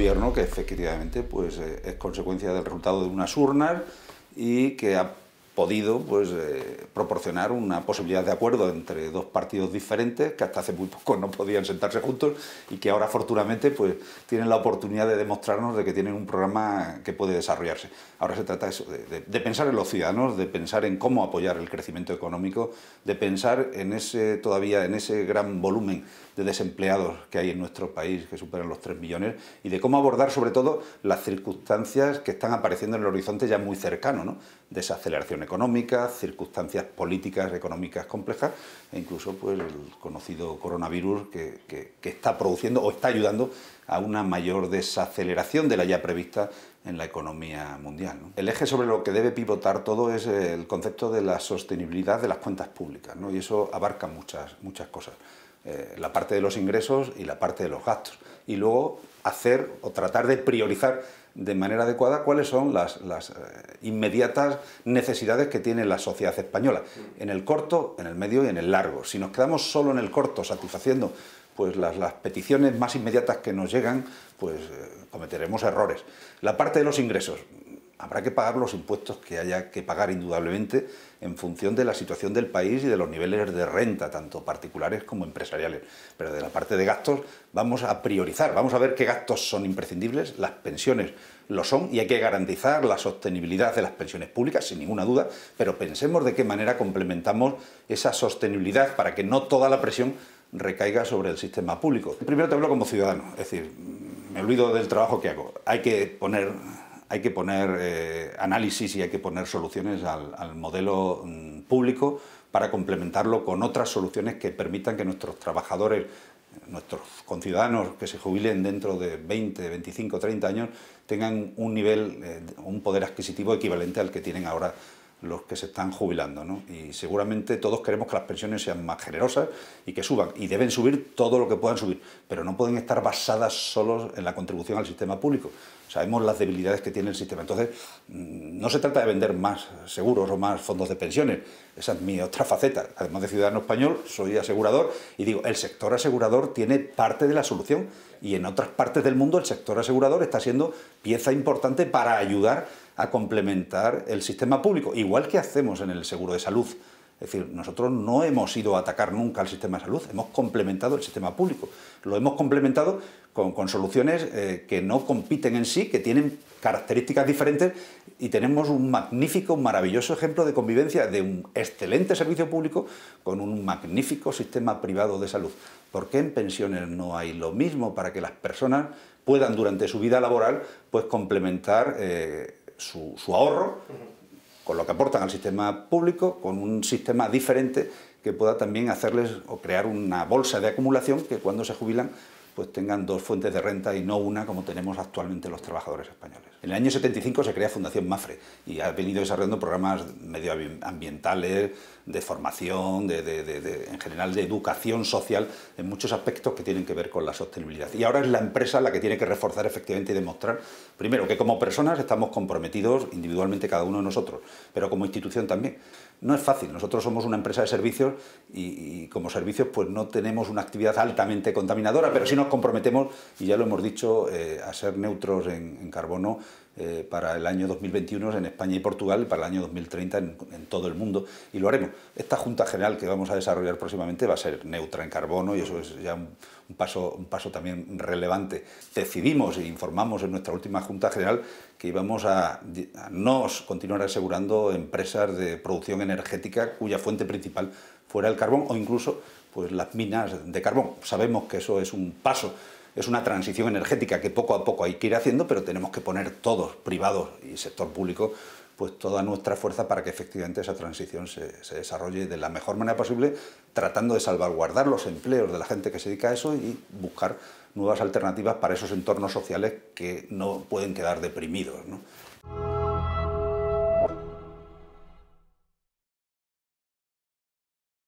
gobierno que efectivamente pues, eh, es consecuencia del resultado de unas urnas y que ha podido pues, eh, proporcionar una posibilidad de acuerdo entre dos partidos diferentes que hasta hace muy poco no podían sentarse juntos y que ahora afortunadamente pues, tienen la oportunidad de demostrarnos de que tienen un programa que puede desarrollarse. Ahora se trata de, pensar en los ciudadanos, de pensar en cómo apoyar el crecimiento económico, de pensar en ese todavía en ese gran volumen de desempleados que hay en nuestro país, que superan los 3 millones, y de cómo abordar sobre todo las circunstancias que están apareciendo en el horizonte ya muy cercano, ¿no? aceleración económica económicas, circunstancias políticas, económicas complejas e incluso pues, el conocido coronavirus que, está produciendo o está ayudando a una mayor desaceleración de la ya prevista en la economía mundial. El eje sobre lo que debe pivotar todo es el concepto de la sostenibilidad de las cuentas públicas ¿no? y eso abarca muchas, muchas cosas. Eh, la parte de los ingresos y la parte de los gastos y luego hacer o tratar de priorizar de manera adecuada cuáles son las, eh, inmediatas necesidades que tiene la sociedad española, mm. en el corto, en el medio y en el largo. Si nos quedamos solo en el corto, satisfaciendo pues las, peticiones más inmediatas que nos llegan, pues eh, cometeremos errores. La parte de los ingresos, habrá que pagar los impuestos que haya que pagar indudablemente en función de la situación del país y de los niveles de renta, tanto particulares como empresariales. Pero de la parte de gastos vamos a priorizar, vamos a ver qué gastos son imprescindibles, las pensiones lo son y hay que garantizar la sostenibilidad de las pensiones públicas, sin ninguna duda, pero pensemos de qué manera complementamos esa sostenibilidad para que no toda la presión recaiga sobre el sistema público. Primero te hablo como ciudadano, es decir, me olvido del trabajo que hago. Hay que poner hay que poner eh, análisis y hay que poner soluciones al, modelo mm, público para complementarlo con otras soluciones que permitan que nuestros trabajadores, nuestros conciudadanos que se jubilen dentro de 20, 25, 30 años, tengan un nivel, eh, un poder adquisitivo equivalente al que tienen ahora los que se están jubilando. ¿no? Y seguramente todos queremos que las pensiones sean más generosas y que suban. Y deben subir todo lo que puedan subir, pero no pueden estar basadas solo en la contribución al sistema público. Sabemos las debilidades que tiene el sistema. Entonces, mm, no se trata de vender más seguros o más fondos de pensiones. Esa es mi otra faceta. Además de ciudadano español, soy asegurador y digo, el sector asegurador tiene parte de la solución y en otras partes del mundo el sector asegurador está siendo pieza importante para ayudar a complementar el sistema público, igual que hacemos en el seguro de salud. Es decir, nosotros no hemos ido a atacar nunca al sistema de salud, hemos complementado el sistema público. Lo hemos complementado con, soluciones eh, que no compiten en sí, que tienen características diferentes y tenemos un magnífico, maravilloso ejemplo de convivencia de un excelente servicio público con un magnífico sistema privado de salud. ¿Por qué en pensiones no hay lo mismo para que las personas puedan durante su vida laboral pues complementar eh, su, ahorro con lo que aportan al sistema público, con un sistema diferente que pueda también hacerles o crear una bolsa de acumulación que cuando se jubilan pues tengan dos fuentes de renta y no una como tenemos actualmente los trabajadores españoles. En el año 75 se crea Fundación MAFRE y ha venido desarrollando programas medioambientales, de formación, en general de educación social, en muchos aspectos que tienen que ver con la sostenibilidad. Y ahora es la empresa la que tiene que reforzar efectivamente y demostrar, primero, que como personas estamos comprometidos individualmente cada uno de nosotros, pero como institución también no es fácil. Nosotros somos una empresa de servicios y, como servicios pues no tenemos una actividad altamente contaminadora, pero sí nos comprometemos, y ya lo hemos dicho, eh, a ser neutros en carbono eh, para el año 2021 en España y Portugal para el año 2030 en, todo el mundo y lo haremos. Esta Junta General que vamos a desarrollar próximamente va a ser neutra en carbono y eso es ya un, paso, un paso también relevante. Decidimos e informamos en nuestra última Junta General que íbamos a, a no continuar asegurando empresas de producción energética cuya fuente principal fuera el carbón o incluso pues, las minas de carbón. Sabemos que eso es un paso es una transición energética que poco a poco hay que ir haciendo, pero tenemos que poner todos, privados y sector público, pues toda nuestra fuerza para que efectivamente esa transición se, desarrolle de la mejor manera posible, tratando de salvaguardar los empleos de la gente que se dedica a eso y buscar nuevas alternativas para esos entornos sociales que no pueden quedar deprimidos.